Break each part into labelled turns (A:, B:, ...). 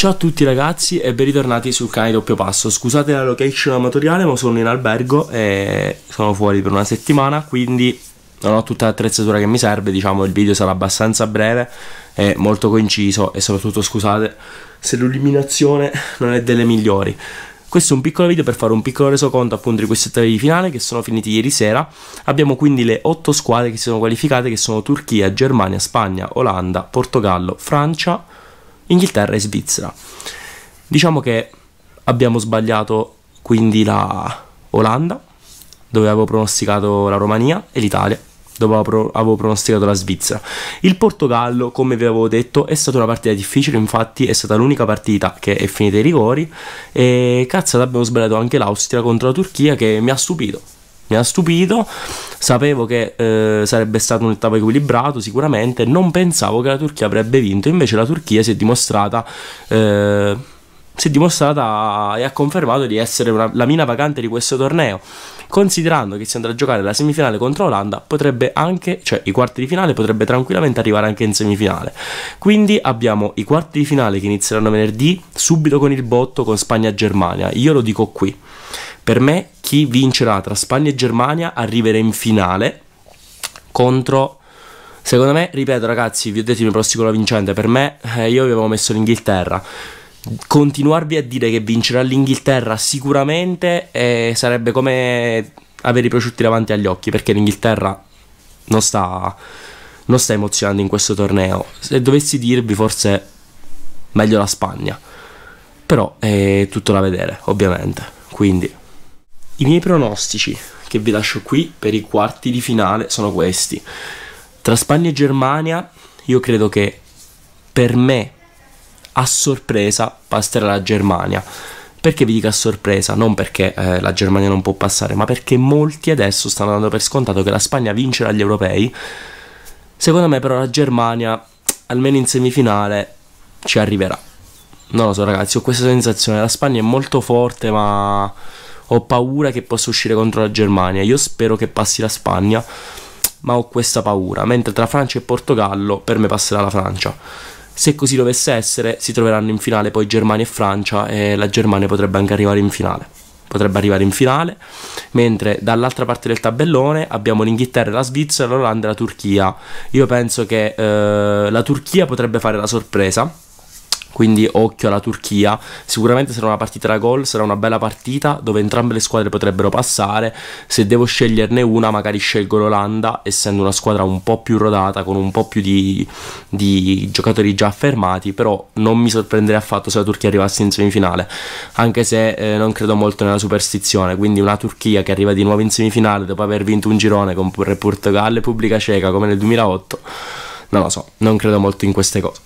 A: Ciao a tutti ragazzi e ben ritornati sul canale Doppio Passo. Scusate la location amatoriale ma sono in albergo e sono fuori per una settimana quindi non ho tutta l'attrezzatura che mi serve, diciamo il video sarà abbastanza breve e molto conciso e soprattutto scusate se l'illuminazione non è delle migliori. Questo è un piccolo video per fare un piccolo resoconto appunto di questi ottavi di finale che sono finiti ieri sera. Abbiamo quindi le otto squadre che si sono qualificate che sono Turchia, Germania, Spagna, Olanda, Portogallo, Francia, Inghilterra e Svizzera. Diciamo che abbiamo sbagliato quindi la Olanda, dove avevo pronosticato la Romania e l'Italia, dove avevo pronosticato la Svizzera. Il Portogallo, come vi avevo detto, è stata una partita difficile, infatti è stata l'unica partita che è finita ai rigori e cazzo abbiamo sbagliato anche l'Austria contro la Turchia che mi ha stupito, mi ha stupito. Sapevo che eh, sarebbe stato un tappo equilibrato sicuramente, non pensavo che la Turchia avrebbe vinto, invece la Turchia si è dimostrata... Eh, si è dimostrata e ha confermato di essere una, la mina vacante di questo torneo. Considerando che si andrà a giocare la semifinale contro l'Olanda, potrebbe anche, cioè i quarti di finale, potrebbe tranquillamente arrivare anche in semifinale. Quindi abbiamo i quarti di finale che inizieranno venerdì, subito con il botto con Spagna-Germania. Io lo dico qui. Per me, chi vincerà tra Spagna e Germania arriverà in finale contro Secondo me, ripeto ragazzi, vi ho detto mi prossimo la vincente, per me eh, io avevo messo l'Inghilterra continuarvi a dire che vincerà l'Inghilterra sicuramente eh, sarebbe come avere i prosciutti davanti agli occhi perché l'Inghilterra non sta, non sta emozionando in questo torneo. Se dovessi dirvi forse meglio la Spagna, però è tutto da vedere ovviamente. Quindi i miei pronostici che vi lascio qui per i quarti di finale sono questi. Tra Spagna e Germania io credo che per me a sorpresa passerà la Germania. Perché vi dico a sorpresa? Non perché eh, la Germania non può passare, ma perché molti adesso stanno dando per scontato che la Spagna vincerà gli europei. Secondo me però la Germania, almeno in semifinale, ci arriverà. Non lo so ragazzi, ho questa sensazione, la Spagna è molto forte ma ho paura che possa uscire contro la Germania. Io spero che passi la Spagna, ma ho questa paura. Mentre tra Francia e Portogallo, per me passerà la Francia. Se così dovesse essere, si troveranno in finale poi Germania e Francia e la Germania potrebbe anche arrivare in finale. Potrebbe arrivare in finale, mentre dall'altra parte del tabellone abbiamo l'Inghilterra, la Svizzera, l'Olanda e la Turchia. Io penso che eh, la Turchia potrebbe fare la sorpresa quindi occhio alla Turchia, sicuramente sarà una partita da gol, sarà una bella partita dove entrambe le squadre potrebbero passare, se devo sceglierne una magari scelgo l'Olanda, essendo una squadra un po' più rodata, con un po' più di, di giocatori già affermati, però non mi sorprenderei affatto se la Turchia arrivasse in semifinale, anche se eh, non credo molto nella superstizione, quindi una Turchia che arriva di nuovo in semifinale dopo aver vinto un girone con Portogallo e Pubblica Ceca come nel 2008, non lo so, non credo molto in queste cose.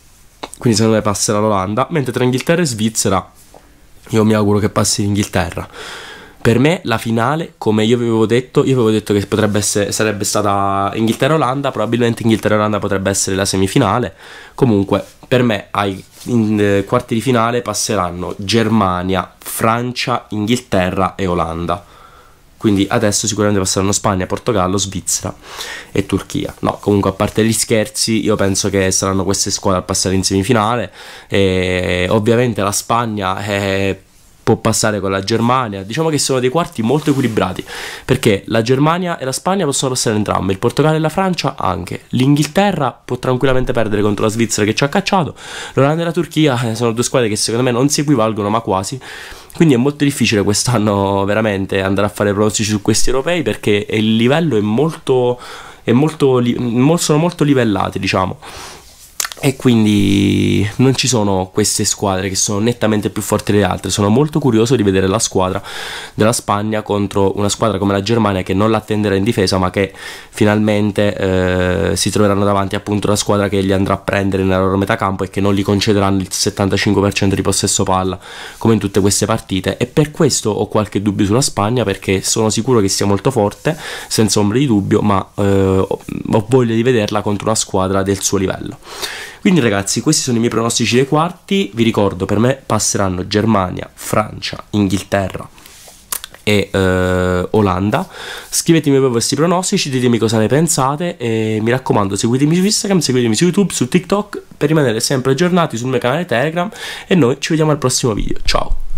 A: Quindi secondo me passerà l'Olanda, mentre tra Inghilterra e Svizzera io mi auguro che passi l'Inghilterra. Per me la finale, come io vi avevo detto, io avevo detto che potrebbe essere, sarebbe stata Inghilterra-Olanda, probabilmente Inghilterra-Olanda potrebbe essere la semifinale. Comunque, per me ai in, eh, quarti di finale passeranno Germania, Francia, Inghilterra e Olanda quindi adesso sicuramente passeranno Spagna, Portogallo, Svizzera e Turchia. No, comunque a parte gli scherzi, io penso che saranno queste squadre a passare in semifinale e ovviamente la Spagna è può passare con la Germania. Diciamo che sono dei quarti molto equilibrati perché la Germania e la Spagna possono passare entrambe, il Portogallo e la Francia anche. L'Inghilterra può tranquillamente perdere contro la Svizzera che ci ha cacciato. L'Olanda e la Turchia eh, sono due squadre che secondo me non si equivalgono, ma quasi. Quindi è molto difficile quest'anno veramente andare a fare pronostici su questi europei perché il livello è molto, è molto, sono molto livellati, diciamo. E quindi non ci sono queste squadre che sono nettamente più forti delle altre. Sono molto curioso di vedere la squadra della Spagna contro una squadra come la Germania che non l'attenderà in difesa, ma che finalmente eh, si troveranno davanti appunto la squadra che li andrà a prendere nella loro metà campo e che non gli concederanno il 75% di possesso palla come in tutte queste partite. E per questo ho qualche dubbio sulla Spagna perché sono sicuro che sia molto forte, senza ombra di dubbio, ma eh, ho voglia di vederla contro una squadra del suo livello. Quindi ragazzi, questi sono i miei pronostici dei quarti. Vi ricordo, per me passeranno Germania, Francia, Inghilterra, e eh, Olanda. Scrivetemi voi questi pronostici, ditemi cosa ne pensate e mi raccomando seguitemi su Instagram, seguitemi su YouTube, su TikTok per rimanere sempre aggiornati sul mio canale Telegram e noi ci vediamo al prossimo video. Ciao!